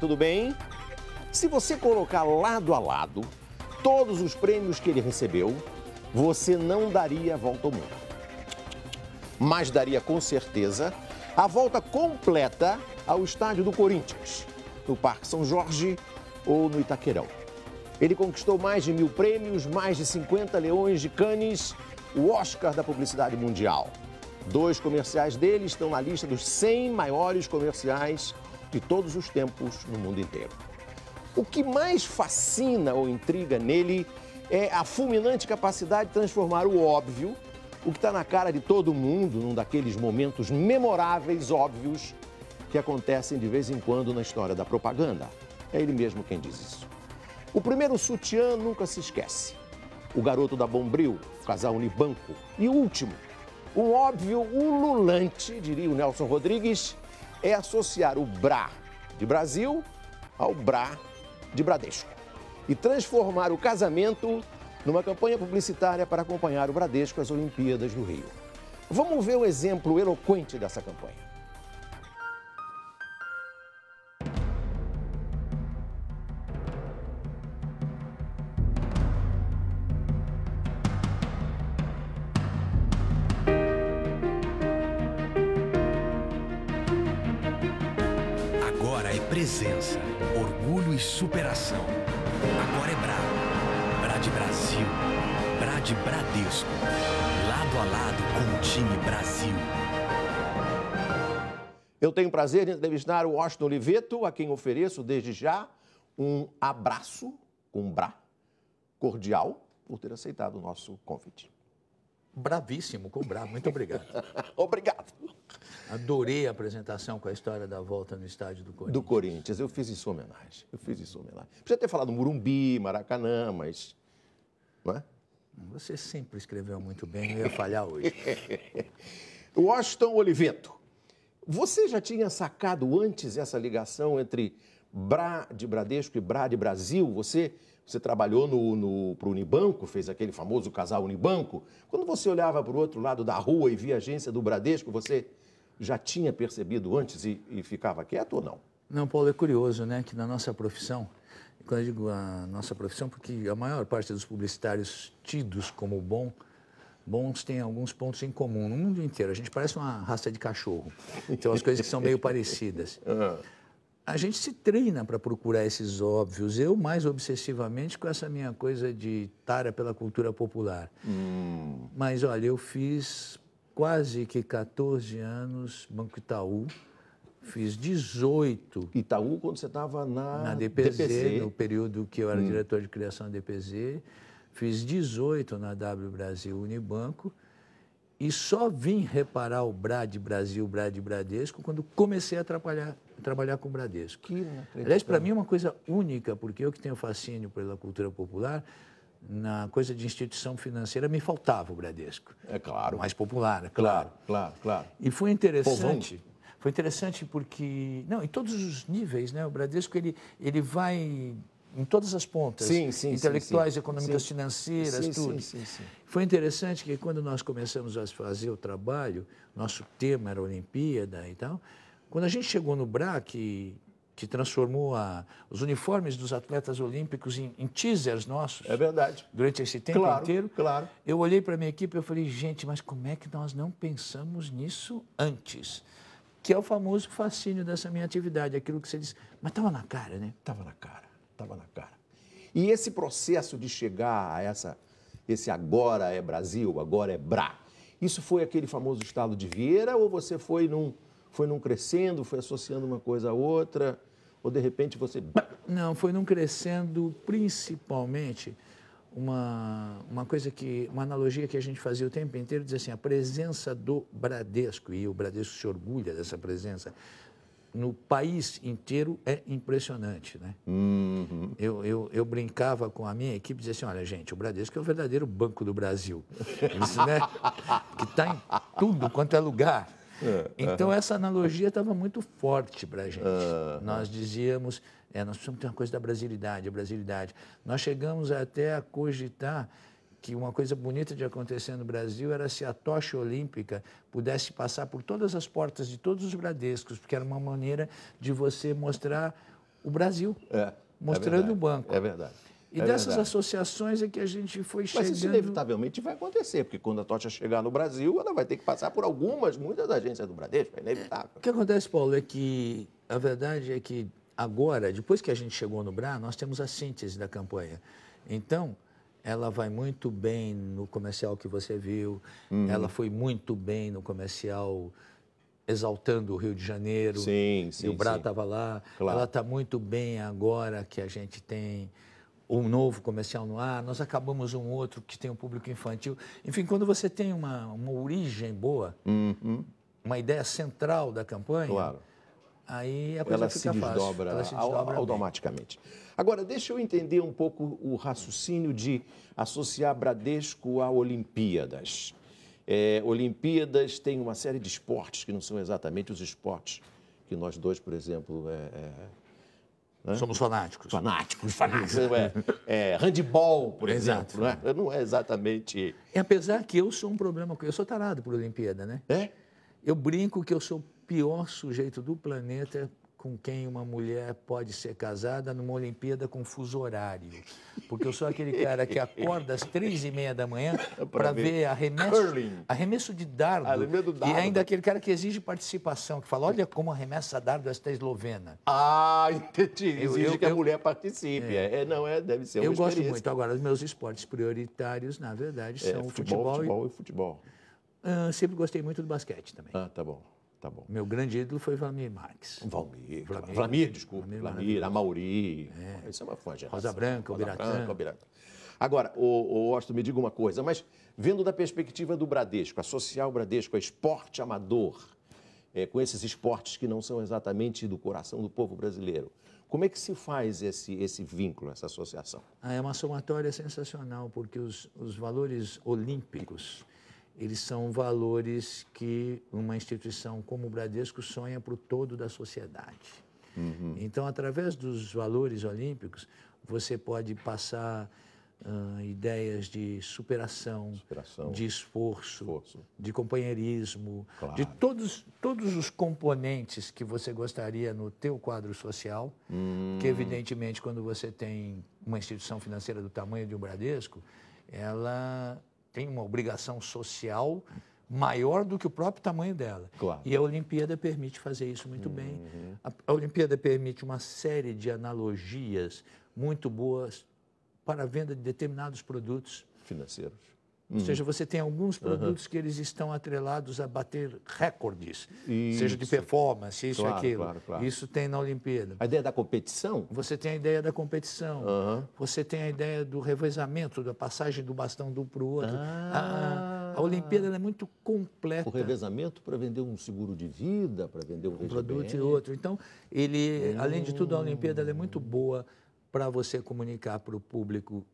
tudo bem? Se você colocar lado a lado todos os prêmios que ele recebeu, você não daria a volta ao mundo. Mas daria com certeza a volta completa ao estádio do Corinthians, no Parque São Jorge ou no Itaquerão. Ele conquistou mais de mil prêmios, mais de 50 leões de canes, o Oscar da Publicidade Mundial. Dois comerciais dele estão na lista dos 100 maiores comerciais de todos os tempos no mundo inteiro. O que mais fascina ou intriga nele é a fulminante capacidade de transformar o óbvio, o que está na cara de todo mundo, num daqueles momentos memoráveis, óbvios, que acontecem de vez em quando na história da propaganda. É ele mesmo quem diz isso. O primeiro sutiã nunca se esquece. O garoto da Bombril, o casal Unibanco. E o último, um óbvio ululante, diria o Nelson Rodrigues, é associar o BRA de Brasil ao BRA de Bradesco e transformar o casamento numa campanha publicitária para acompanhar o Bradesco às Olimpíadas do Rio. Vamos ver um exemplo eloquente dessa campanha. prazer em entrevistar o Washington Oliveto, a quem ofereço desde já um abraço, com um bra, cordial, por ter aceitado o nosso convite. Bravíssimo com bra, muito obrigado. obrigado. Adorei a apresentação com a história da volta no estádio do Corinthians. Do Corinthians, eu fiz em homenagem. Eu fiz em homenagem. Podia ter falado Murumbi, Maracanã, mas. Não é? Você sempre escreveu muito bem, eu ia falhar hoje. Washington Oliveto, você já tinha sacado antes essa ligação entre Bra de Bradesco e Bra de Brasil? Você, você trabalhou no, no, para o Unibanco, fez aquele famoso casal Unibanco. Quando você olhava para o outro lado da rua e via a agência do Bradesco, você já tinha percebido antes e, e ficava quieto ou não? Não, Paulo, é curioso, né, que na nossa profissão, quando eu digo a nossa profissão, porque a maior parte dos publicitários tidos como bom bons têm alguns pontos em comum no mundo inteiro. A gente parece uma raça de cachorro. Então, as coisas que são meio parecidas. Ah. A gente se treina para procurar esses óbvios. Eu, mais obsessivamente, com essa minha coisa de tara pela cultura popular. Hum. Mas, olha, eu fiz quase que 14 anos Banco Itaú. Fiz 18. Itaú, quando você estava na... Na DPZ, DPZ, no período que eu era hum. diretor de criação da DPZ. Fiz 18 na W Brasil Unibanco e só vim reparar o Brad Brasil, Brad Bradesco, quando comecei a trabalhar, a trabalhar com o Bradesco. Que Aliás, para mim é uma coisa única, porque eu que tenho fascínio pela cultura popular, na coisa de instituição financeira me faltava o Bradesco. É claro. Mais popular, é claro. Claro, claro, claro. E foi interessante. Povão. Foi interessante porque, não, em todos os níveis, né? O Bradesco ele, ele vai em todas as pontas, sim, sim, intelectuais, sim, econômicas, financeiras, tudo. Foi interessante que quando nós começamos a fazer o trabalho, nosso tema era Olimpíada e tal. Quando a gente chegou no BRAC, que, que transformou a, os uniformes dos atletas olímpicos em, em, teasers nossos. É verdade. Durante esse tempo claro, inteiro. Claro. Eu olhei para a minha equipe e falei, gente, mas como é que nós não pensamos nisso antes? Que é o famoso fascínio dessa minha atividade, aquilo que você diz. Mas estava na cara, né? Estava na cara estava na cara. E esse processo de chegar a essa, esse agora é Brasil, agora é Bra, isso foi aquele famoso estado de Vieira ou você foi num, foi num crescendo, foi associando uma coisa a outra, ou de repente você... Não, foi num crescendo principalmente uma, uma coisa que, uma analogia que a gente fazia o tempo inteiro, diz assim, a presença do Bradesco, e o Bradesco se orgulha dessa presença, no país inteiro é impressionante. Né? Uhum. Eu, eu, eu, brincava com a minha equipe e dizia assim, olha, gente, o Bradesco é o verdadeiro banco do Brasil. Isso, né? que está em tudo quanto é lugar. É, então, essa analogia estava muito forte para a gente. Uhum. Nós dizíamos, é, nós precisamos ter uma coisa da brasilidade, a brasilidade. Nós chegamos até a cogitar que uma coisa bonita de acontecer no Brasil era se a tocha olímpica pudesse passar por todas as portas de todos os Bradescos, porque era uma maneira de você mostrar o Brasil, é, é mostrando é o banco. É verdade. E é dessas verdade. associações é que a gente foi chegando... Mas isso inevitavelmente vai acontecer, porque quando a tocha chegar no Brasil, ela vai ter que passar por algumas, muitas agências do Bradesco, é inevitável. O que acontece, Paulo, é que a verdade é que agora, depois que a gente chegou no BRA, nós temos a síntese da campanha. Então, ela vai muito bem no comercial que você viu, uhum. ela foi muito bem no comercial exaltando o Rio de Janeiro, sim, sim, e o Brá estava lá, claro. ela está muito bem agora que a gente tem um novo comercial no ar, nós acabamos um outro que tem um público infantil. Enfim, quando você tem uma, uma origem boa, uhum. uma ideia central da campanha, claro. Aí a coisa ela fica se desdobra, ela se desdobra automaticamente. Bem. Agora, deixa eu entender um pouco o raciocínio de associar Bradesco a Olimpíadas. É, Olimpíadas tem uma série de esportes que não são exatamente os esportes que nós dois, por exemplo, é, é... Né? Somos fanáticos. Fanáticos, fanáticos. É, é, handball, por Exato. exemplo. Né? Não é exatamente. E apesar que eu sou um problema. Eu sou tarado por Olimpíada, né? É? Eu brinco que eu sou pior sujeito do planeta com quem uma mulher pode ser casada numa Olimpíada com fuso horário. Porque eu sou aquele cara que acorda às três e meia da manhã é para ver, arremesso, arremesso de dardo. Ah, dardo. E ainda aquele cara que exige participação, que fala, olha como arremessa dardo esta eslovena. Ah, entendi. Eu, exige eu, que eu, a mulher participe. É. é. é. não, é, deve ser Eu gosto muito. Agora, os meus esportes prioritários, na verdade, é, são é, futebol, futebol, futebol e futebol. Ah, sempre gostei muito do basquete também. Ah, tá bom. Tá bom. Meu grande ídolo foi Vlamir Marx. Vlamir, Vlamir desculpa. Vlamir, Vlamir Amauri. É. Isso é uma, uma geração. Rosa Branca, Rosa Branca, Agora, o, o Austin, me diga uma coisa, mas vendo da perspectiva do Bradesco, associar o Bradesco a esporte amador, é, com esses esportes que não são exatamente do coração do povo brasileiro, como é que se faz esse, esse vínculo, essa associação? Ah, é uma somatória sensacional, porque os, os valores olímpicos eles são valores que uma instituição como o Bradesco sonha para o todo da sociedade. Uhum. Então, através dos valores olímpicos, você pode passar uh, ideias de superação, superação de esforço, esforço, de companheirismo, claro. de todos, todos os componentes que você gostaria no teu quadro social, que hum. evidentemente quando você tem uma instituição financeira do tamanho de um Bradesco, ela tem uma obrigação social maior do que o próprio tamanho dela. Claro. E a Olimpíada permite fazer isso muito uhum. bem. A, a, Olimpíada permite uma série de analogias muito boas para a venda de determinados produtos financeiros. Ou hum. seja, você tem alguns produtos uhum. que eles estão atrelados a bater recordes, isso. seja de performance, isso claro, aquilo. Claro, claro. Isso tem na Olimpíada. A ideia da competição? Você tem a ideia da competição. Uhum. Você tem a ideia do revezamento, da passagem do bastão de um para o outro. Ah. A, a, Olimpíada é muito completa. O revezamento para vender um seguro de vida, para vender um, um produto e outro. Então, ele, hum. além de tudo, a hum. Olimpíada é muito boa para você comunicar para o público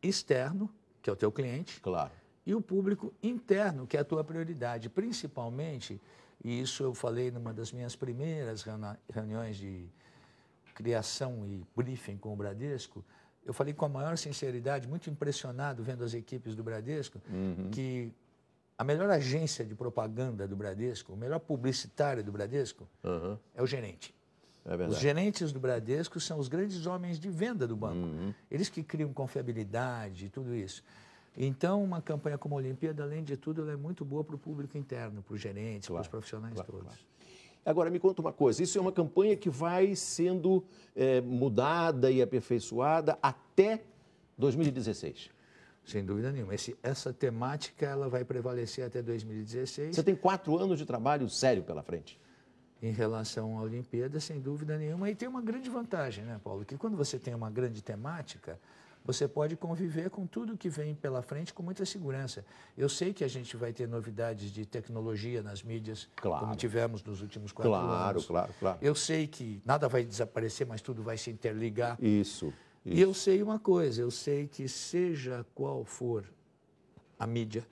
externo, que é o teu cliente. Claro e o público interno, que é a tua prioridade, principalmente, e isso eu falei numa das minhas primeiras reuniões de criação e briefing com o Bradesco, eu falei com a maior sinceridade, muito impressionado vendo as equipes do Bradesco, uhum. que a melhor agência de propaganda do Bradesco, o melhor publicitário do Bradesco, uhum. é o gerente. É os gerentes do Bradesco são os grandes homens de venda do banco. Uhum. Eles que criam confiabilidade e tudo isso. Então, uma campanha como a Olimpíada, além de tudo, ela é muito boa para o público interno, para os gerentes, claro, para os profissionais claro, todos. Claro. Agora, me conta uma coisa: isso é uma campanha que vai sendo é, mudada e aperfeiçoada até 2016. Sem dúvida nenhuma. Esse, essa temática ela vai prevalecer até 2016. Você tem quatro anos de trabalho sério pela frente. Em relação à Olimpíada, sem dúvida nenhuma. E tem uma grande vantagem, né, Paulo? Que quando você tem uma grande temática, você pode conviver com tudo que vem pela frente com muita segurança. Eu sei que a gente vai ter novidades de tecnologia nas mídias, claro. como tivemos nos últimos quatro claro, anos. Claro, claro, claro. Eu sei que nada vai desaparecer, mas tudo vai se interligar. Isso. Isso. E eu sei uma coisa, eu sei que seja qual for a mídia,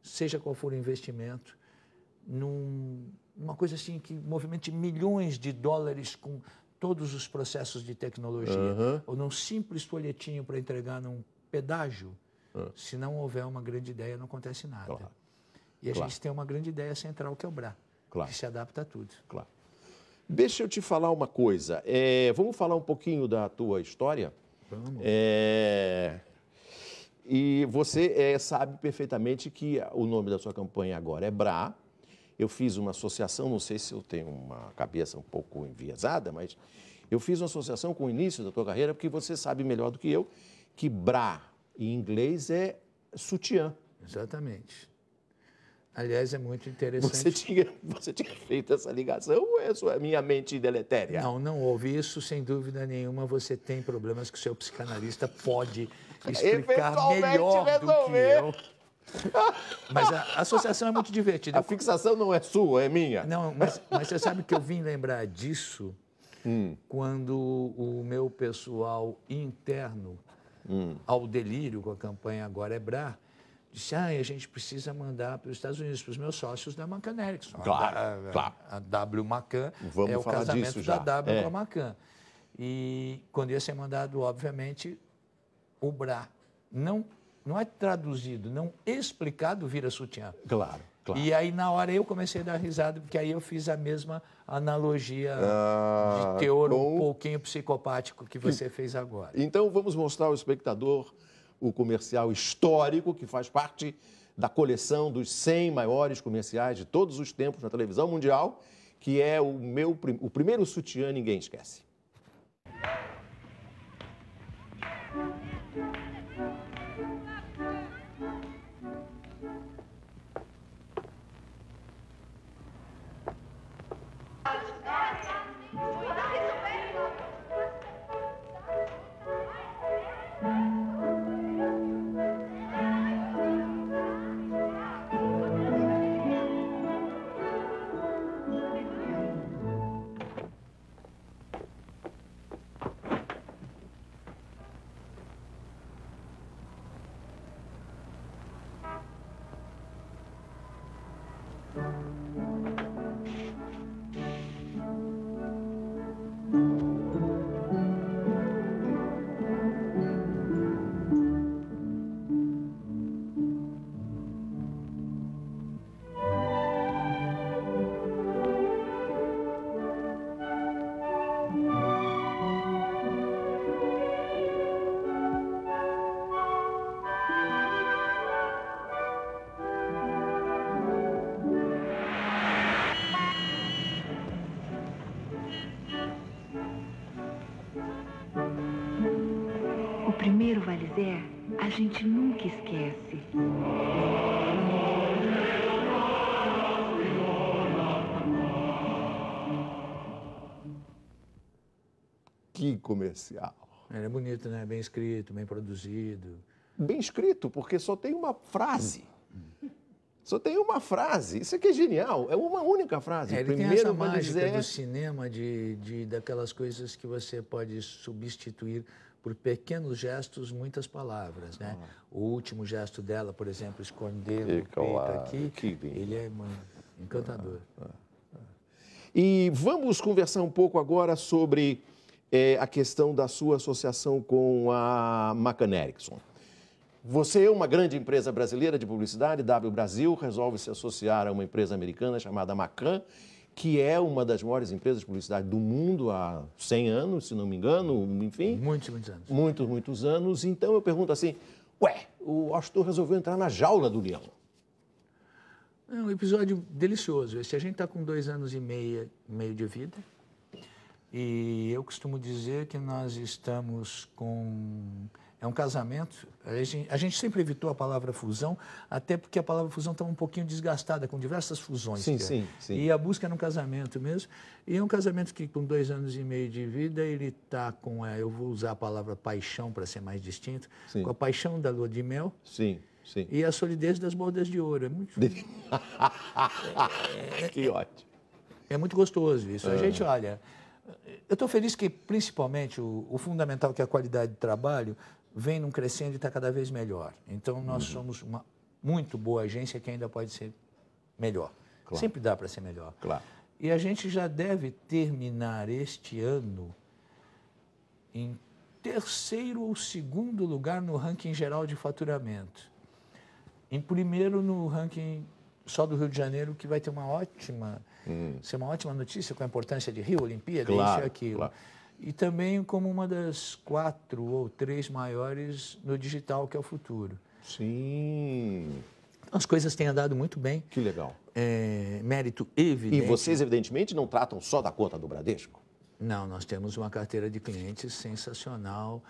seja qual for o investimento, num, uma coisa assim que movimente milhões de dólares com todos os processos de tecnologia, uhum. ou num simples folhetinho para entregar num pedágio, uhum. se não houver uma grande ideia, não acontece nada. Claro. E a claro. gente tem uma grande ideia central, que é o BRA, claro. que se adapta a tudo. Claro. Deixa eu te falar uma coisa. É, vamos falar um pouquinho da tua história? Vamos. É... E você é, sabe perfeitamente que o nome da sua campanha agora é BRA, eu fiz uma associação, não sei se eu tenho uma cabeça um pouco enviesada, mas eu fiz uma associação com o início da tua carreira, porque você sabe melhor do que eu que bra em inglês é sutiã. Exatamente. Aliás, é muito interessante. Você tinha, você tinha feito essa ligação ou é sua, minha mente deletéria? Não, não houve isso, sem dúvida nenhuma. Você tem problemas que o seu psicanalista pode explicar melhor resolver. do que eu. Mas a associação é muito divertida. A fixação não é sua, é minha. Não, mas, mas você sabe que eu vim lembrar disso hum. quando o meu pessoal interno hum. ao delírio com a campanha Agora é Bra, disse, ah, a gente precisa mandar para os Estados Unidos, para os meus sócios da Macan Erickson. Claro, a, claro. A W Macan Vamos é o casamento da W é. com a Macan. E quando ia ser mandado, obviamente, o Bra. Não não é traduzido, não explicado, vira sutiã. Claro. Claro. E aí, na hora, eu comecei a dar risada, porque aí eu fiz a mesma analogia ah, de teor com... um pouquinho psicopático que você fez agora. Então, vamos mostrar ao espectador o comercial histórico que faz parte da coleção dos 100 maiores comerciais de todos os tempos na televisão mundial, que é o meu o primeiro sutiã ninguém esquece. especial. É, Era é bonito, né? Bem escrito, bem produzido. Bem escrito, porque só tem uma frase. Só tem uma frase. Isso aqui é, é genial. É uma única frase. É, ele Primeiro tem essa mágica dizer... do cinema, de, de, daquelas coisas que você pode substituir por pequenos gestos, muitas palavras, né? Ah. O último gesto dela, por exemplo, esconder o peito claro. aqui, ele é encantador. Ah, ah, ah, e vamos conversar um pouco agora sobre é a questão da sua associação com a Macan Erickson. Você é uma grande empresa brasileira de publicidade, W Brasil, resolve se associar a uma empresa americana chamada Macan, que é uma das maiores empresas de publicidade do mundo há 100 anos, se não me engano, enfim. Muitos, muitos anos. Muitos, muitos anos. Então eu pergunto assim, ué, o Astor resolveu entrar na jaula do leão. É um episódio delicioso. Esse a gente está com dois anos e meio, meio de vida. E eu costumo dizer que nós estamos com. É um casamento. A gente, a gente sempre evitou a palavra fusão, até porque a palavra fusão estava tá um pouquinho desgastada, com diversas fusões. Sim, sim, sim. E a busca era é um casamento mesmo. E é um casamento que, com dois anos e meio de vida, ele está com. A, eu vou usar a palavra paixão para ser mais distinto. Sim. Com a paixão da lua de mel. Sim. Sim. E a solidez das bordas de ouro. É muito. é, que ótimo. É, é, é muito gostoso isso. A ah. gente, olha, eu estou feliz que, principalmente, o, o, fundamental, que é a qualidade de trabalho, vem num crescendo e está cada vez melhor. Então, nós uhum. somos uma muito boa agência que ainda pode ser melhor. Claro. Sempre dá para ser melhor. Claro. E a gente já deve terminar este ano em terceiro ou segundo lugar no ranking geral de faturamento. Em primeiro no ranking só do Rio de Janeiro, que vai ter uma ótima Hum. Isso é uma ótima notícia com a importância de Rio, Olimpíada, claro, isso e aquilo. Claro. E também como uma das quatro ou três maiores no digital, que é o futuro. Sim. Então, as coisas têm andado muito bem. Que legal. É, mérito evidente. E vocês, evidentemente, não tratam só da conta do Bradesco? Não, nós temos uma carteira de clientes sensacional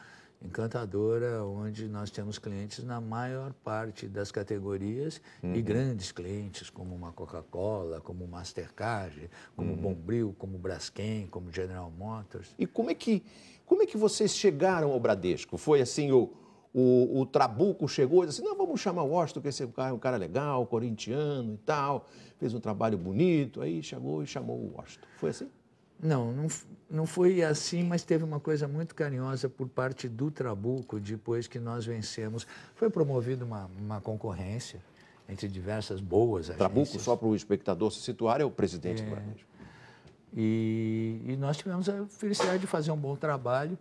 encantadora, onde nós temos clientes na maior parte das categorias uhum. e grandes clientes, como uma Coca-Cola, como Mastercard, como uhum. Bombril, como Braskem, como General Motors. E como é que, como é que vocês chegaram ao Bradesco? Foi assim o. O, o Trabuco chegou e disse: assim, Não, vamos chamar o Washington, que esse é cara é um cara legal, corintiano e tal, fez um trabalho bonito. Aí chegou e chamou o Washington. Foi assim? Não, não, não foi assim, mas teve uma coisa muito carinhosa por parte do Trabuco depois que nós vencemos. Foi promovida uma, uma concorrência entre diversas boas agências. Trabuco, só para o espectador se situar, é o presidente é. do Bradesco. E, e, nós tivemos a felicidade de fazer um bom trabalho.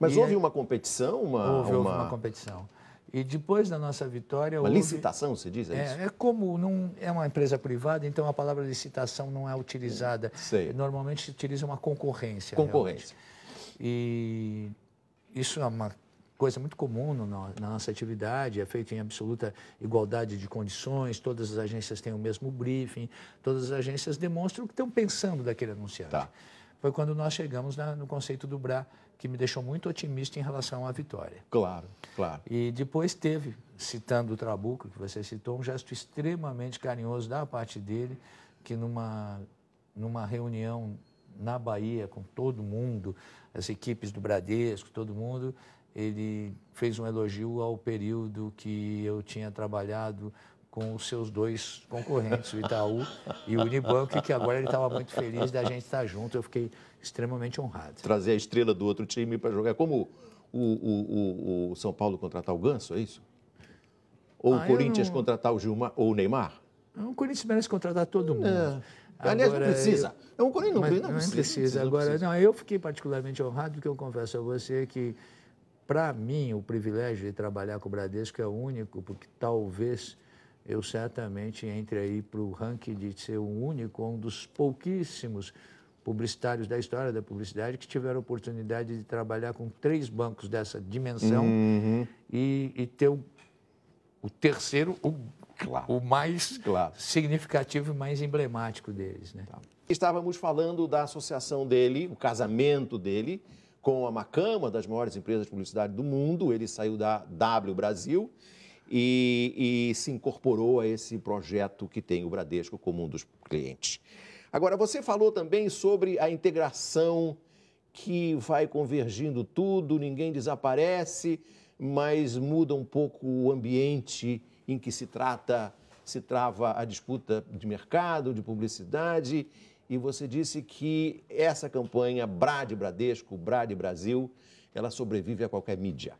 Mas houve é... uma competição? Uma, houve, uma... houve uma competição. E depois da nossa vitória. Uma houve... licitação, se diz? É, é, é, como não é uma empresa privada, então a palavra licitação não é utilizada. Sei. Normalmente se utiliza uma concorrência. Concorrência. Realmente. E isso é uma coisa muito comum no, na nossa atividade, é feito em absoluta igualdade de condições, todas as agências têm o mesmo briefing, todas as agências demonstram o que estão pensando daquele anunciante. Tá. Foi quando nós chegamos na, no conceito do BRA, que me deixou muito otimista em relação à vitória. Claro, claro. E depois teve, citando o Trabuco, que você citou, um gesto extremamente carinhoso da parte dele, que numa, numa reunião na Bahia com todo mundo, as equipes do Bradesco, todo mundo, ele fez um elogio ao período que eu tinha trabalhado com os seus dois concorrentes, o Itaú e o Unibanco, que agora ele estava muito feliz da gente estar junto. Eu fiquei extremamente honrado. Trazer a estrela do outro time para jogar. É como o, o, o, o, São Paulo contratar o Ganso, é isso? Ou ah, o Corinthians não... contratar o Gilmar ou o Neymar? Não, ah, o Corinthians merece contratar todo mundo. É. Agora, Aliás, não precisa. Eu... É o Corinthians não, mas, não, não precisa, precisa. Agora, não, eu fiquei particularmente honrado porque eu confesso a você que, para mim, o privilégio de trabalhar com o Bradesco é único, porque talvez eu certamente entre aí para o ranking de ser o único, um dos pouquíssimos publicitários da história da publicidade que tiveram a oportunidade de trabalhar com três bancos dessa dimensão uhum. e, e, ter o, o terceiro, o, claro. o mais claro. significativo e mais emblemático deles. Né? Tá. Estávamos falando da associação dele, o casamento dele, com a Macama, uma das maiores empresas de publicidade do mundo. Ele saiu da W Brasil e, e se incorporou a esse projeto que tem o Bradesco como um dos clientes. Agora, você falou também sobre a integração que vai convergindo tudo, ninguém desaparece, mas muda um pouco o ambiente em que se trata, se trava a disputa de mercado, de publicidade. E você disse que essa campanha Brad Bradesco, Brad Brasil, ela sobrevive a qualquer mídia.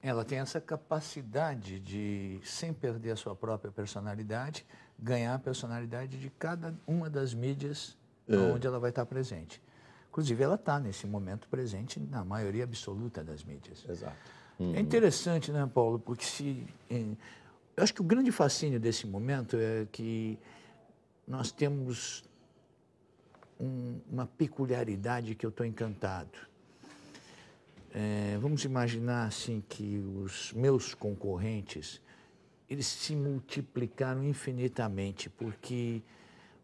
Ela tem essa capacidade de, sem perder a sua própria personalidade, ganhar a personalidade de cada uma das mídias é. onde ela vai estar presente. Inclusive, ela está nesse momento presente na maioria absoluta das mídias. Exato. É uhum. interessante, né, Paulo? Porque se. Eh, eu acho que o grande fascínio desse momento é que nós temos um, uma peculiaridade que eu estou encantado. É, vamos imaginar assim que os meus concorrentes eles se multiplicaram infinitamente, porque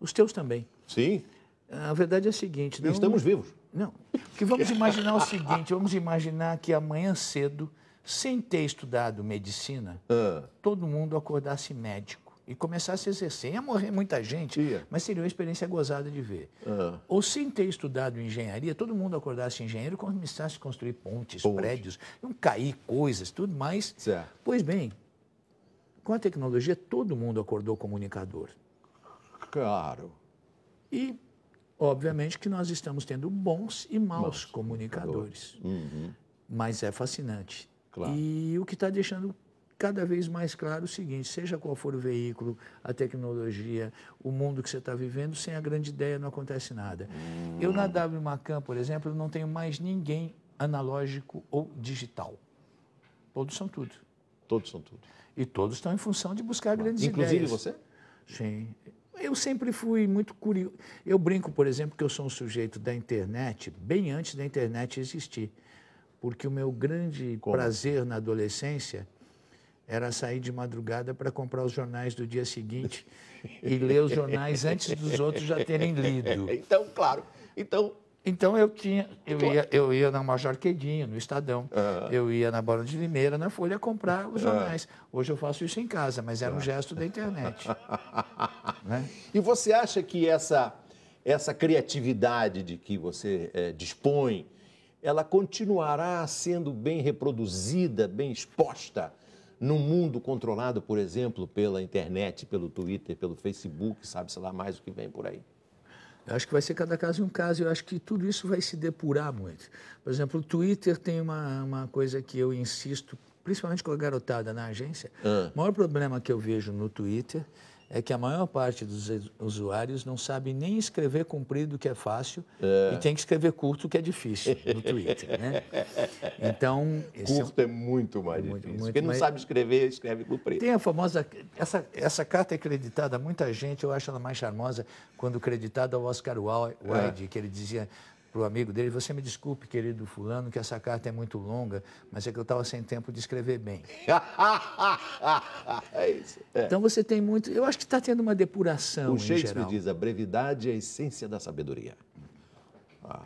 os teus também. Sim. A verdade é a seguinte. Não, estamos vivos. Não. porque vamos imaginar o seguinte: vamos imaginar que amanhã cedo, sem ter estudado medicina, ah. todo mundo acordasse médico e começasse a exercer. Ia morrer muita gente, Ia. mas seria uma experiência gozada de ver. Ah. Ou sem ter estudado engenharia, todo mundo acordasse engenheiro e começasse a construir pontes, Ponte. prédios, iam cair coisas, tudo mais. Certo. Pois bem, com a tecnologia, todo mundo acordou comunicador. Claro. E, obviamente, que nós estamos tendo bons e maus, comunicadores. Uhum. Mas é fascinante. Claro. E o que está deixando cada vez mais claro o seguinte: seja qual for o veículo, a tecnologia, o mundo que você está vivendo, sem a grande ideia não acontece nada. Hum. Eu na W Macan, por exemplo, não tenho mais ninguém analógico ou digital. Todos são tudo. Todos são tudo. E todos estão em função de buscar grandes Inclusive ideias. Inclusive você? Sim. Eu sempre fui muito curioso. Eu brinco, por exemplo, que eu sou um sujeito da internet, bem antes da internet existir. Porque o meu grande Como? prazer na adolescência era sair de madrugada para comprar os jornais do dia seguinte e ler os jornais antes dos outros já terem lido. Então, claro. Então, então eu tinha, eu então, ia, eu ia na Major Quedinho, no Estadão, uhum. eu ia na Bola de Limeira, na Folha, comprar os ah. jornais. Uhum. Hoje eu faço isso em casa, mas era um ah. gesto da internet. né? E você acha que essa, essa criatividade de que você é, dispõe, ela continuará sendo bem reproduzida, bem exposta num mundo controlado, por exemplo, pela internet, pelo Twitter, pelo Facebook, sabe-se lá mais o que vem por aí? Eu acho que vai ser cada caso um caso. Eu acho que tudo isso vai se depurar muito. Por exemplo, o Twitter tem uma, uma coisa que eu insisto, principalmente com a garotada na agência. Ah. O maior problema que eu vejo no Twitter é que a maior parte dos usuários não sabe nem escrever comprido, que é fácil, é. e tem que escrever curto, que é difícil, no Twitter. Né? Então, curto é, um... é, muito mais muito, difícil. Muito Quem mais... não sabe escrever, escreve comprido. Tem a famosa... Essa, essa carta é creditada a muita gente, eu acho ela mais charmosa, quando creditada ao Oscar Wilde, é. que ele dizia, para o amigo dele, você me desculpe, querido fulano, que essa carta é muito longa, mas é que eu estava sem tempo de escrever bem. é isso. É. Então você tem muito. Eu acho que está tendo uma depuração. O Shakespeare geral. diz: a brevidade é a essência da sabedoria. Ah.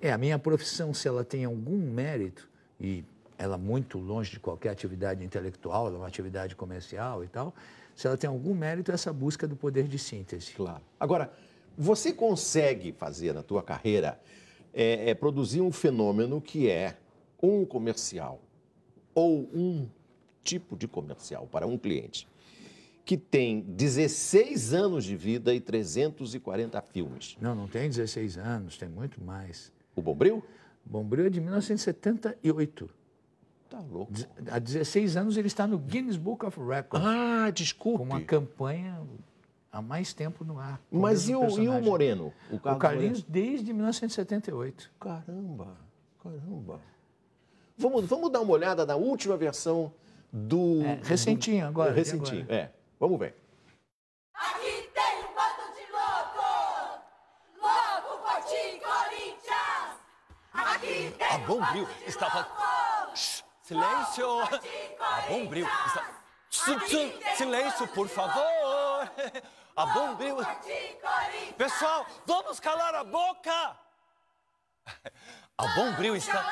É, a minha profissão, se ela tem algum mérito, e ela muito longe de qualquer atividade intelectual, ela é uma atividade comercial e tal, se ela tem algum mérito, é essa busca do poder de síntese. Claro. Agora, você consegue fazer na tua carreira é, é, produzir um fenômeno que é um comercial ou um tipo de comercial para um cliente que tem 16 anos de vida e 340 filmes. Não, não tem 16 anos, tem muito mais. O Bombril? Bombril é de 1978. Tá louco. Há 16 anos ele está no Guinness Book of Records. Ah, desculpe. Com uma campanha há mais tempo no ar. Mas e o, e o, Moreno? O o Carlinhos desde 1978. Caramba, caramba. Vamos, vamos dar uma olhada na última versão do. É, recentinho agora. Recentinho, agora. é. Vamos ver. Aqui tem um bando de louco! Louco, Ti Corinthians! Aqui tem A ah, Bombril um bando estava. Louco. Shhh, silêncio! Lobo, A estava. Silêncio, por favor! Pessoal, a bombril. Pessoal, vamos calar a boca! A Bombril está.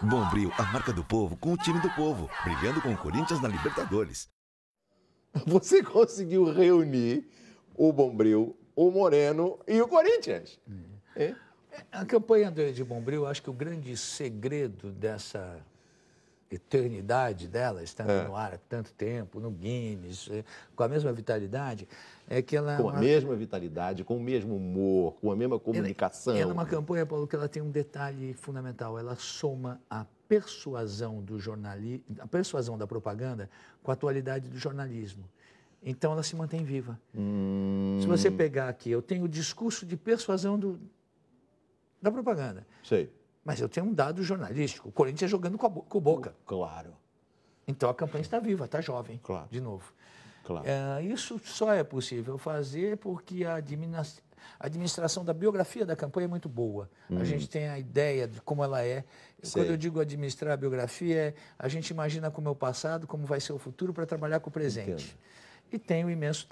Bombril, a marca do povo, com o time do povo, brilhando com o Corinthians na Libertadores. Você conseguiu reunir o Bombril, o Moreno e o Corinthians. É. É. A campanha de Bombril, acho que o grande segredo dessa eternidade dela, estando é. no ar há tanto tempo, no Guinness, eh, com a mesma vitalidade, é que ela... É com a uma... mesma vitalidade, com o mesmo humor, com a mesma comunicação. Ela, ela é, é uma campanha, Paulo, que ela tem um detalhe fundamental, ela soma a persuasão do jornalismo, a persuasão da propaganda com a atualidade do jornalismo. Então ela se mantém viva. Hum... Se você hum. pegar aqui, eu tenho o discurso de persuasão do, da propaganda. Sei. Mas eu tenho um dado jornalístico. O Corinthians é jogando com, a, com o Boca. Claro. Então a campanha está viva, está jovem. Claro. De novo. Claro. É, isso só é possível fazer porque a administração da biografia da campanha é muito boa. Hum. A gente tem a ideia de como ela é. Sei. Quando eu digo administrar a biografia, é, a gente imagina como é o passado, como vai ser o futuro para trabalhar com o presente. Entendo e tem o imenso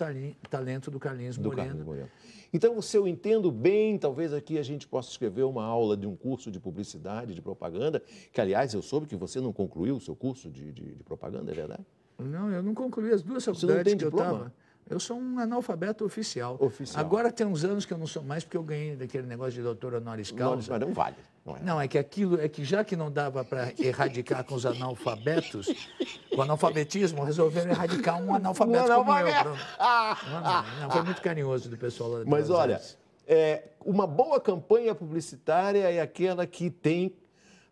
talento do Carlinhos do Moreno. Então, se eu entendo bem, talvez aqui a gente possa escrever uma aula de um curso de publicidade, de propaganda, que, aliás, eu soube que você não concluiu o seu curso de, de, de propaganda, é verdade? Não, eu não concluí as duas faculdades que diploma? eu estava. Eu sou um analfabeto oficial. oficial. Agora tem uns anos que eu não sou mais, porque eu ganhei daquele negócio de doutor honoris causa. Não, mas não vale. Não é? não, é que aquilo, é que já que não dava para erradicar com os analfabetos, o analfabetismo resolveram erradicar um analfabeto, como eu. Ah, não, não, foi muito carinhoso do pessoal lá Mas olha, é, uma boa campanha publicitária é aquela que tem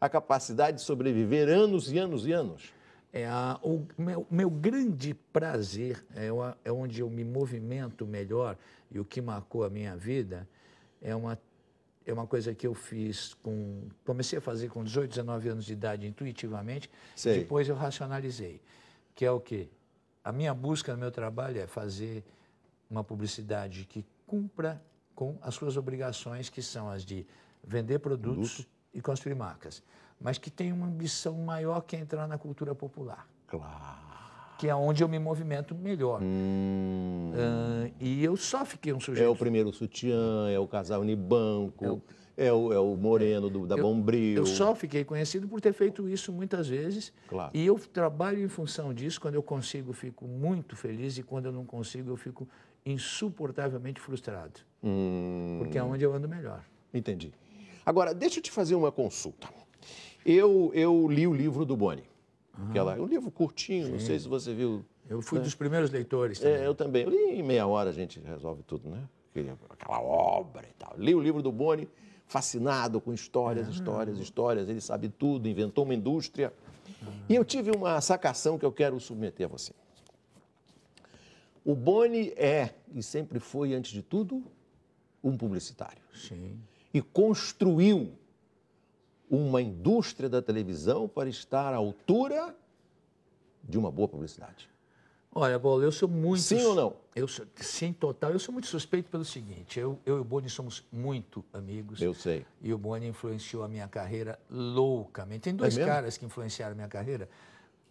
a capacidade de sobreviver anos e anos e anos. É o meu, meu, grande prazer, é, é onde eu me movimento melhor e o que marcou a minha vida, é uma é uma coisa que eu fiz com. Comecei a fazer com 18, 19 anos de idade intuitivamente, e depois eu racionalizei. Que é o quê? A minha busca no meu trabalho é fazer uma publicidade que cumpra com as suas obrigações, que são as de vender produtos Produto. e construir marcas, mas que tem uma ambição maior que entrar na cultura popular. Claro que é onde eu me movimento melhor. Hum. Uh, e eu só fiquei um sujeito. É o primeiro sutiã, é o casal unibanco, é, é, o, é o moreno do, da eu, Bombril. Eu só fiquei conhecido por ter feito isso muitas vezes. Claro. E eu trabalho em função disso. Quando eu consigo, fico muito feliz. E quando eu não consigo, eu fico insuportavelmente frustrado. Hum. Porque é onde eu ando melhor. Entendi. Agora, deixa eu te fazer uma consulta. Eu, eu li o livro do Boni que é um livro curtinho, Sim. não sei se você viu. Eu fui né? dos primeiros leitores. É, também. É, eu também. Eu li em meia hora a gente resolve tudo, né? Aquela obra e tal. Li o livro do Boni, fascinado com histórias, ah. histórias, histórias. Ele sabe tudo, inventou uma indústria. E eu tive uma sacação que eu quero submeter a você. O Boni é, e sempre foi, antes de tudo, um publicitário. Sim. E construiu uma indústria da televisão para estar à altura de uma boa publicidade? Olha, Bola, eu sou muito. Sim ou não? Eu sou, sim, total. Eu sou muito suspeito pelo seguinte: eu, eu e o Boni somos muito amigos. Eu sei. E o Boni influenciou a minha carreira loucamente. Tem dois é caras que influenciaram a minha carreira.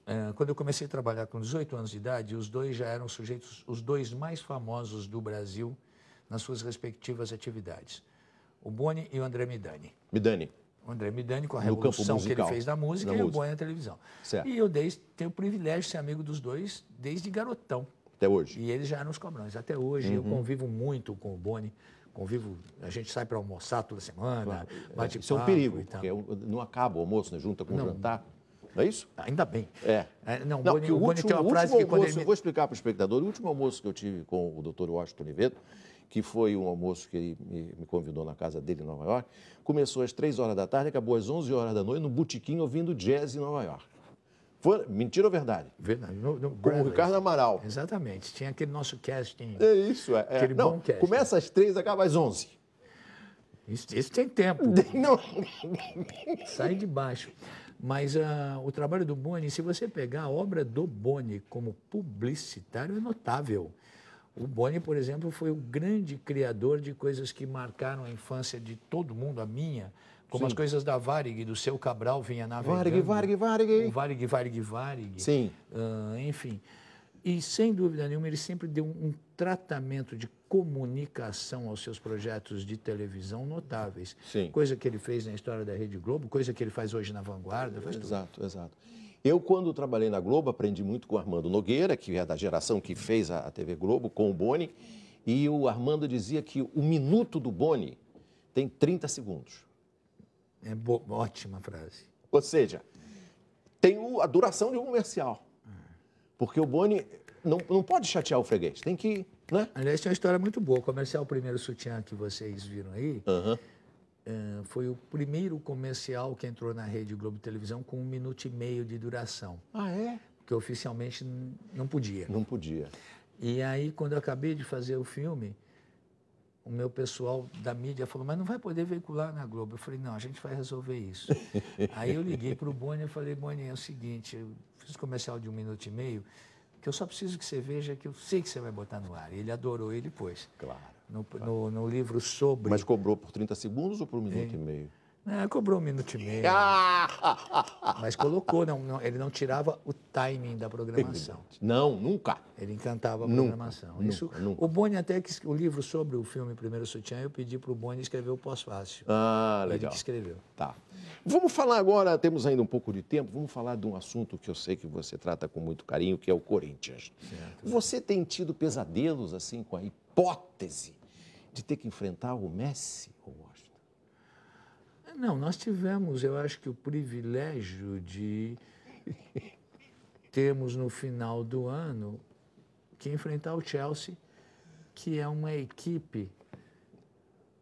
Ah, quando eu comecei a trabalhar com 18 anos de idade, os dois já eram sujeitos, os dois mais famosos do Brasil nas suas respectivas atividades: o Boni e o André Midani. Midani o André Midani com a no revolução musical, que ele fez da música da e é música. o Boi na televisão. Certo. E eu desde, tenho o privilégio de ser amigo dos dois desde garotão. Até hoje. E eles já nos cobrões. Até hoje uhum. eu convivo muito com o Boni. Convivo, a gente sai para almoçar toda semana, claro. bate Isso é um perigo, porque é não acaba o almoço, né? junta com o jantar. Não é isso? Ainda bem. É. é não, não, Boni, o Boni último, tem uma frase que quando almoço, ele... Eu vou explicar para o espectador. O último almoço que eu tive com o Dr. Washington Oliveto, que foi um almoço que ele me convidou na casa dele em Nova York, começou às três horas da tarde, acabou às 11 horas da noite, no botequim ouvindo jazz em Nova York. Foi, mentira ou verdade? Verdade. No, no com o Ricardo Amaral. Exatamente. Tinha aquele nosso casting. É isso, é. é. Não, começa às três acaba às 11. Isso, isso tem tempo. Não. Sai de baixo. Mas uh, o trabalho do Boni, se você pegar a obra do Boni como publicitário, é notável. O Boni, por exemplo, foi o grande criador de coisas que marcaram a infância de todo mundo, a minha, como Sim. as coisas da Varig, do seu Cabral vinha navegando. Varig, Varig, Varig. Varig, Varig, Varig. Sim. Uh, enfim. E, sem dúvida nenhuma, ele sempre deu um tratamento de comunicação aos seus projetos de televisão notáveis. Sim. Coisa que ele fez na história da Rede Globo, coisa que ele faz hoje na Vanguarda. Faz exato, tudo. exato. Eu, quando trabalhei na Globo, aprendi muito com o Armando Nogueira, que é da geração que fez a TV Globo, com o Boni. E o Armando dizia que o minuto do Boni tem 30 segundos. É ótima frase. Ou seja, tem o, a duração de um comercial. Porque o Boni não, não pode chatear o freguês, tem que. Né? Aliás, tem uma história muito boa. O comercial Primeiro Sutiã que vocês viram aí. Uhum foi o primeiro comercial que entrou na Rede Globo Televisão com um minuto e meio de duração. Ah, é? Que oficialmente não podia. Não podia. E aí, quando eu acabei de fazer o filme, o meu pessoal da mídia falou, mas não vai poder veicular na Globo. Eu falei, não, a gente vai resolver isso. aí eu liguei para o Boni e falei, Boni, é o seguinte, eu fiz comercial de um minuto e meio, que eu só preciso que você veja que eu sei que você vai botar no ar. Ele adorou, ele pôs. Claro no, no, no livro sobre. Mas cobrou por 30 segundos ou por um minuto é. e meio? Ah, cobrou um minuto e meio. mas colocou, não, não, ele não tirava o timing da programação. Não, nunca. Ele encantava a programação. Nunca, Isso, nunca. O Boni até que o livro sobre o filme Primeiro Sutiã, eu pedi para o Boni escrever o pós-fácil. Ah, legal. Ele que escreveu. Tá. Vamos falar agora, temos ainda um pouco de tempo, vamos falar de um assunto que eu sei que você trata com muito carinho, que é o Corinthians. Certo. Você tem tido pesadelos assim com a hipótese de ter que enfrentar o Messi? Não, nós tivemos, eu acho que o privilégio de termos no final do ano que enfrentar o Chelsea, que é uma equipe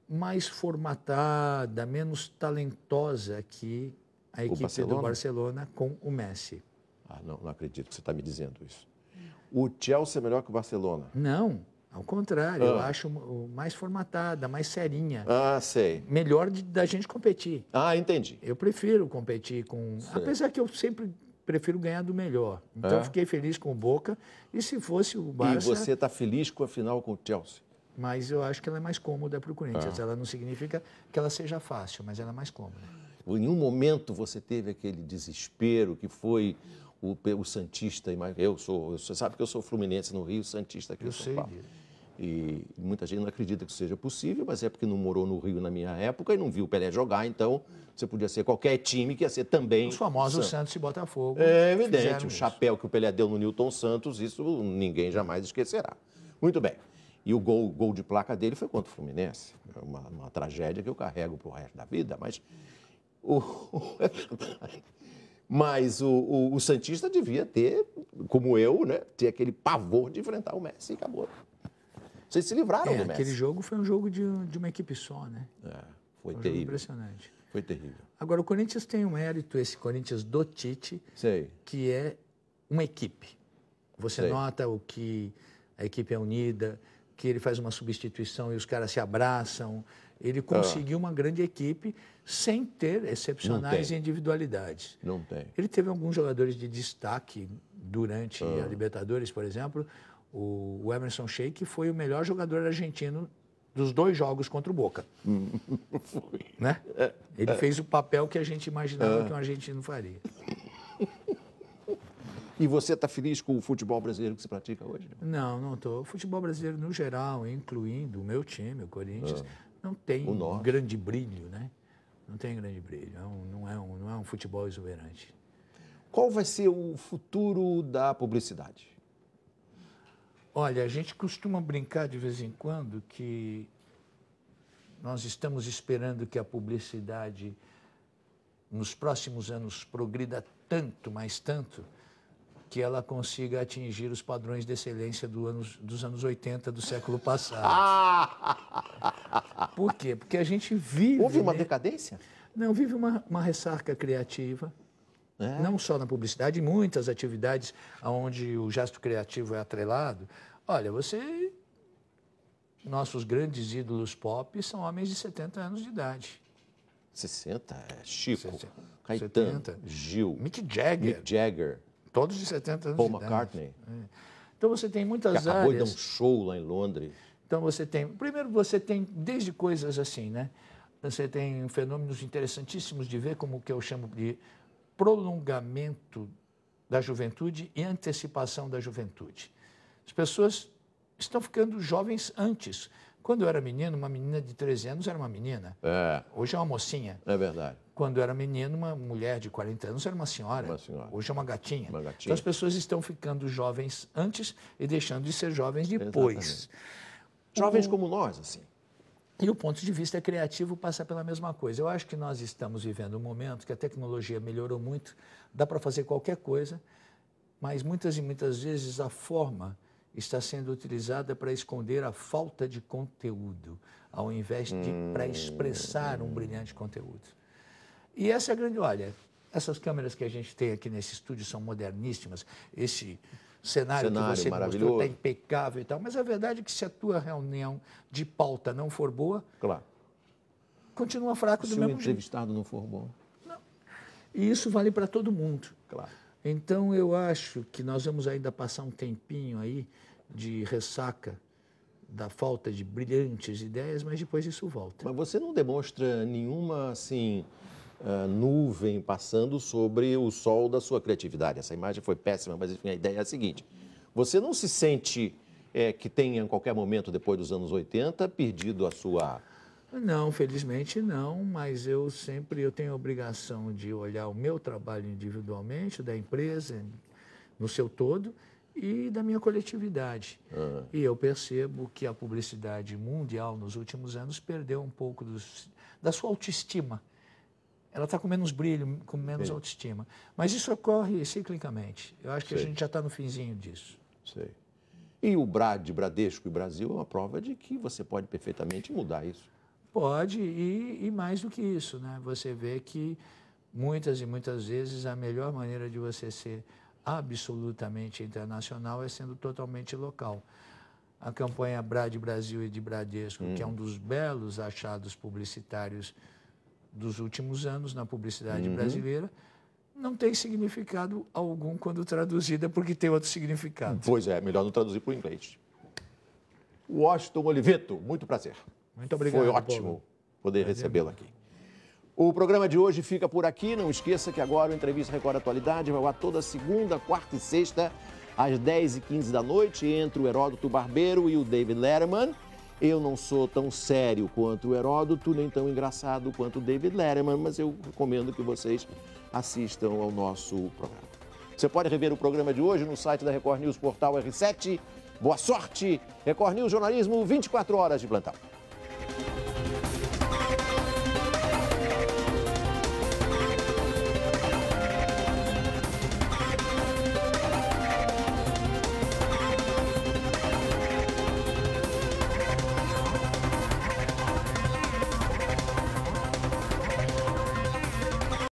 mais formatada, menos talentosa que a o equipe Barcelona? do Barcelona com o Messi. Ah, não, não acredito que você está me dizendo isso. O Chelsea é melhor que o Barcelona? Não. Ao contrário, ah. eu acho mais formatada, mais serinha. Ah, sei. Melhor de, da gente competir. Ah, entendi. Eu prefiro competir com. Sei. Apesar que eu sempre prefiro ganhar do melhor. Então é. fiquei feliz com o Boca e se fosse o Barça. E você está feliz com a final com o Chelsea? Mas eu acho que ela é mais cômoda para o Corinthians. É. Ela não significa que ela seja fácil, mas ela é mais cômoda. Em um momento você teve aquele desespero que foi o, o Santista, eu sou, você sabe que eu sou fluminense no Rio, Santista aqui eu em São sei Paulo. E muita gente não acredita que isso seja possível, mas é porque não morou no Rio na minha época e não viu o Pelé jogar, então você podia ser qualquer time que ia ser também. Os famosos Santos, Santos e Botafogo. É evidente, o chapéu isso. que o Pelé deu no Newton Santos, isso ninguém jamais esquecerá. Muito bem. E o gol, gol de placa dele foi contra o Fluminense. É uma, uma tragédia que eu carrego para o resto da vida, mas. O... Mas o, o, o, Santista devia ter, como eu, né? Ter aquele pavor de enfrentar o Messi e acabou. Vocês se livraram é, do Messi. Aquele jogo foi um jogo de, de uma equipe só, né? É, foi, um terrível. impressionante. Foi terrível. Agora, o Corinthians tem um mérito, esse Corinthians do Tite, Sei. que é uma equipe. Você Sei. nota o que a equipe é unida, que ele faz uma substituição e os caras se abraçam ele tá. conseguiu ah. uma grande equipe sem ter excepcionais Não individualidades. Não tem. Ele teve alguns jogadores de destaque durante ah. a Libertadores, por exemplo. O Emerson Sheik foi o melhor jogador argentino dos dois jogos contra o Boca. foi. Né? É, Ele é. fez o papel que a gente imaginava ah. que um argentino faria. E você está feliz com o futebol brasileiro que se pratica hoje? Não, não estou. O futebol brasileiro, no geral, incluindo o meu time, o Corinthians, ah não tem grande brilho, né? Não tem grande brilho. É não é, um, não é um futebol exuberante. Qual vai ser o futuro da publicidade? Olha, a gente costuma brincar de vez em quando que nós estamos esperando que a publicidade nos próximos anos progrida tanto, mais tanto, que ela consiga atingir os padrões de excelência do anos, dos anos 80 do século passado. Ah! Por quê? Porque a gente vive. Houve uma né? decadência? Não, vive uma, uma ressarca criativa. É. Não só na publicidade, muitas atividades onde o gesto criativo é atrelado. Olha, você. Nossos grandes ídolos pop são homens de 70 anos de idade. 60? É Chico, 60, Caetano, 70. Gil. Mick Jagger. Mick Jagger. Todos de 70 anos Paul de McCartney. idade. É. Então você tem muitas que acabou áreas. Acabou de dar um show lá em Londres. Então você tem, primeiro você tem desde coisas assim, né? Você tem fenômenos interessantíssimos de ver como que eu chamo de prolongamento da juventude e antecipação da juventude. As pessoas estão ficando jovens antes. Quando eu era menino, uma menina de 13 anos era uma menina. É. Hoje é uma mocinha. É verdade. Quando era menino, uma mulher de 40 anos era uma senhora. Uma senhora. Hoje é uma gatinha. uma gatinha. Então as pessoas estão ficando jovens antes e deixando de ser jovens depois. Jovens como nós, assim. E o ponto de vista criativo passa pela mesma coisa. Eu acho que nós estamos vivendo um momento que a tecnologia melhorou muito, dá para fazer qualquer coisa, mas muitas e muitas vezes a forma está sendo utilizada para esconder a falta de conteúdo, ao invés de hum, para expressar hum. um brilhante conteúdo. E essa é a grande. Olha, essas câmeras que a gente tem aqui nesse estúdio são moderníssimas. Esse cenário, cenário que você mostrou está impecável e tal. Mas a verdade é que se a tua reunião de pauta não for boa, claro. continua fraco se do mesmo jeito. Se o entrevistado não for bom. Não. E isso vale para todo mundo. Claro. Então, eu acho que nós vamos ainda passar um tempinho aí de ressaca da falta de brilhantes ideias, mas depois isso volta. Mas você não demonstra nenhuma, assim, nuvem passando sobre o sol da sua criatividade. Essa imagem foi péssima, mas enfim, a ideia é a seguinte: você não se sente é, que tenha, em qualquer momento depois dos anos 80, perdido a sua. Não, felizmente não, mas eu sempre eu tenho a obrigação de olhar o meu trabalho individualmente, da empresa, no seu todo, e da minha coletividade. Ah. E eu percebo que a publicidade mundial nos últimos anos perdeu um pouco dos, da sua autoestima ela está com menos brilho, com menos Sim. autoestima. Mas isso ocorre ciclicamente. Eu acho que a gente já está no finzinho disso. Sei. E o BRAD, Bradesco e Brasil, é uma prova de que você pode perfeitamente mudar isso. Pode, e, e mais do que isso, né? Você vê que muitas e muitas vezes a melhor maneira de você ser absolutamente internacional é sendo totalmente local a campanha Brad Brasil e de Bradesco, hum. que é um uhum. dos belos achados publicitários dos últimos anos na publicidade uhum. brasileira, não tem significado algum quando traduzida, porque tem outro significado. Pois é, melhor não traduzir para o inglês. Washington Oliveto, muito prazer. Muito obrigado. Foi ótimo Paulo. poder recebê-lo aqui. O programa de hoje fica por aqui. Não esqueça que agora o Entrevista Record Atualidade vai lá toda segunda, quarta e sexta, às 10h15 da noite, entre o Heródoto Barbeiro e o David Letterman. Eu não sou tão sério quanto o Heródoto, nem tão engraçado quanto o David Letterman, mas eu recomendo que vocês assistam ao nosso programa. Você pode rever o programa de hoje no site da Record News Portal R7. Boa sorte! Record News Jornalismo, 24 horas de plantão.